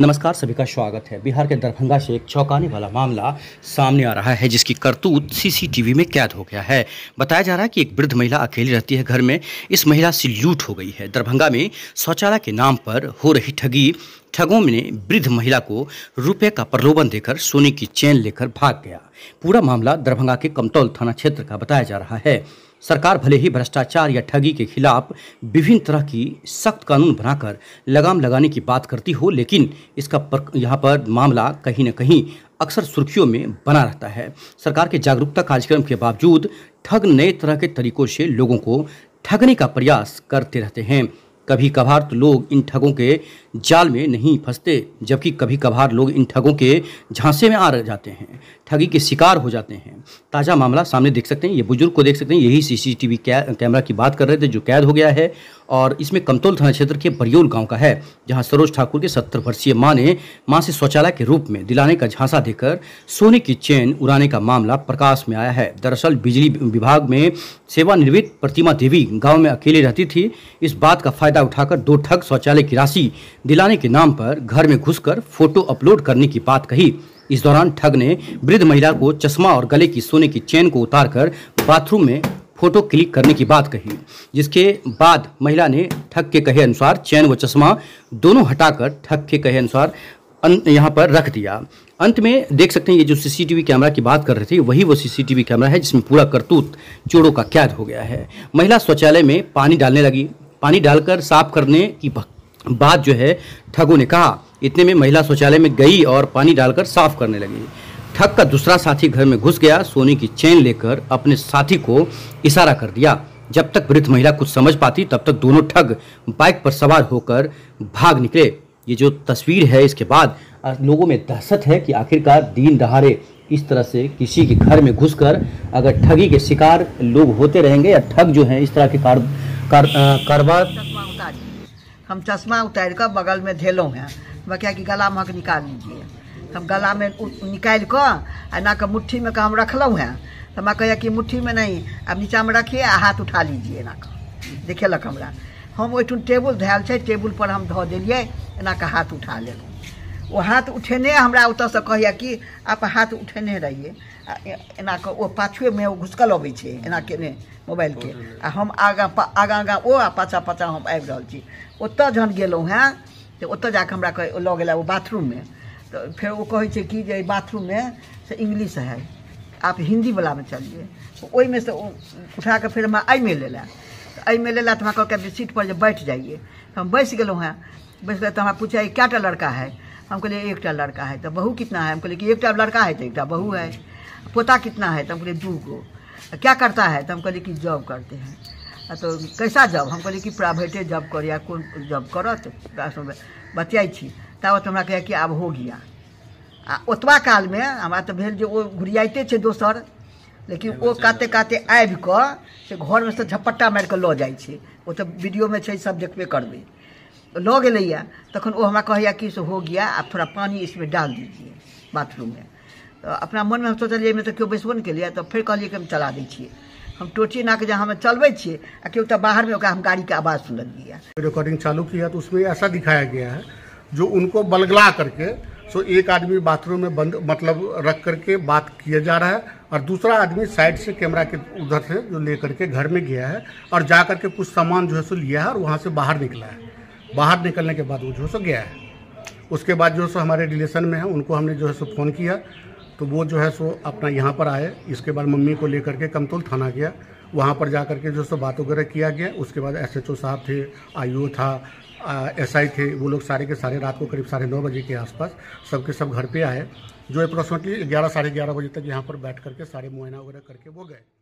नमस्कार सभी का स्वागत है बिहार के दरभंगा से एक चौंकाने वाला मामला सामने आ रहा है जिसकी करतूत सीसीटीवी में कैद हो गया है बताया जा रहा है कि एक वृद्ध महिला अकेली रहती है घर में इस महिला से लूट हो गई है दरभंगा में शौचालय के नाम पर हो रही ठगी ठगों ने वृद्ध महिला को रुपये का प्रलोभन देकर सोने की चेन लेकर भाग गया पूरा मामला दरभंगा के कमतौल थाना क्षेत्र का बताया जा रहा है सरकार भले ही भ्रष्टाचार या ठगी के खिलाफ विभिन्न तरह की सख्त कानून बनाकर लगाम लगाने की बात करती हो लेकिन इसका पर, यहाँ पर मामला कहीं ना कहीं अक्सर सुर्खियों में बना रहता है सरकार के जागरूकता कार्यक्रम के बावजूद ठग नए तरह के तरीकों से लोगों को ठगने का प्रयास करते रहते हैं कभी कभार तो लोग इन ठगों के जाल में नहीं फंसते जबकि कभी कभार लोग इन ठगों के झांसे में आ जाते हैं ठगी के शिकार हो जाते हैं ताज़ा मामला सामने देख सकते हैं ये बुजुर्ग को देख सकते हैं यही सीसीटीवी कैमरा की बात कर रहे थे जो कैद हो गया है और इसमें कमतौल थाना क्षेत्र के बरियोल गांव का है जहां सरोज ठाकुर के सत्तर वर्षीय माँ ने माँ से शौचालय के रूप में दिलाने का झांसा देकर सोने की चेन उड़ाने का मामला प्रकाश में आया है दरअसल बिजली विभाग में सेवानिवृत्त प्रतिमा देवी गाँव में अकेले रहती थी इस बात का फायदा उठाकर दो ठग शौचालय की राशि दिलाने के नाम पर घर में घुसकर फोटो अपलोड करने की बात कही इस दौरान ठग ने वृद्ध महिला को चश्मा और गले की सोने की चेन को उतारकर बाथरूम में फोटो क्लिक करने की बात कही जिसके बाद महिला ने ठग के कहे अनुसार चैन व चश्मा दोनों हटाकर ठग के कहे अनुसार यहाँ पर रख दिया अंत में देख सकते हैं ये जो सीसीटीवी कैमरा की बात कर रहे थे वही वो सीसीटीवी कैमरा है जिसमें पूरा करतूत चोरों का कैद हो गया है महिला शौचालय में पानी डालने लगी पानी डालकर साफ करने की बात जो है ठगों ने कहा इतने में महिला शौचालय में गई और पानी डालकर साफ करने लगी ठग का दूसरा साथी घर में घुस गया सोने की चेन लेकर अपने साथी को इशारा कर दिया जब तक वृद्ध महिला कुछ समझ पाती तब तक दोनों ठग बाइक पर सवार होकर भाग निकले ये जो तस्वीर है इसके बाद लोगों में दहशत है कि आखिरकार दिन दहाड़े इस तरह से किसी के घर में घुसकर अगर ठगी के शिकार लोग होते रहेंगे या ठग जो हैं इस तरह के कार, कार, कारोबार हम चश्मा उतार कर बगल में धेलों हैं बकिया कि गला महक निकाल लीजिए हम गला में निकाल कर आ ना कर मुट्ठी में हम रखलूँ हैं तो हमारा कह कि मुट्ठी में नहीं अब नीचा में रखिए आ हाथ उठा लीजिए ना के देखेलक हमारा हम ओहिठुन टेबुल धैल टेबुल पर हम धो दिलिए एना हाथ उठा लेलहुँ वो हाथ उठेने हमरा से कहैए कि आप हाथ उठेने रहिए एना कऽ ओ में ओ घुसकल अब छै एना मोबाइल के आ हम आगा आगा आगा ओ आ पाछाँ हम आबि रहल छी ओतऽ जहन गेलहुँ हेँ तो ओतऽ जाकऽ हमरा कह लऽ वो बाथरूम में तो फिर वो कहै छै कि जे में से इंग्लिश है आप में चलिए में से उठा कऽ फेर हमरा एहिमे लेला एहिमे लेला तऽ के सीट पर जे बैठ जाइए हम बैसि गेलहुँ है बैसि गेलहुँ तऽ हमरा पूछा कए टा लड़का है हम लिए एक लड़का है तो बहू कितना है हमको कि एक लड़का है तो एक बहू है पोता कितना है तो हम लिए दो गो क्या करता है तो हम कहे कि जॉब करते हैं तो कैसा जॉब हम कहे कि प्राइवेटे जॉब कर या कौन जॉब करत बतियाई छी तो हमारा कह कि आब हो गया आ ओतबा में हमारा तो भेल जो घुरियाते घुरियाइते दोसर लेकिन वो काते काते आबिक से से में से झपट्टा मारिक कऽ लऽ जाइ छै ओ तऽ वीडियोमे सब देखबे करबे लग गया तखन वो हमारा कह कि से हो गया आप थोड़ा पानी इसमें डाल दीजिए बाथरूम में तो अपना मन में हम सोचल एहिमे तो क्यों बैसबो नहीं कलिए तो फिर कहलिए कि हम चला दीजिए हम टोटी ना के जहाँ हमें चलबे छे आ क्यों तो बाहर में हम गाड़ी का आवाज़ सुन लिया रिकॉर्डिंग चालू किया तो उसमें ऐसा दिखाया गया है जो उनको बलगला करके सो एक आदमी बाथरूम में बंद मतलब रख करके बात किया जा रहा है और दूसरा आदमी साइड से कैमरा के उधर से जो ले करके घर में गया है और जा करके कुछ सामान जो है सो लिया है और वहाँ से बाहर निकला है बाहर निकलने के बाद वो जो सो गया है उसके बाद जो सो हमारे रिलेशन में है उनको हमने जो है सो फ़ोन किया तो वो जो है सो अपना यहाँ पर आए इसके बाद मम्मी को लेकर के कमतुल थाना गया वहाँ पर जा कर के जो सो बात वगैरह किया गया उसके बाद एस साहब थे आई था एस थे वो लोग सारे के सारे रात को करीब साढ़े नौ बजे के आसपास सबके सब घर पे आए जो अप्रोक्सीमेटली ग्यारह साढ़े ग्यारह बजे तक यहाँ पर बैठ करके सारे मुआयना वगैरह करके वो गए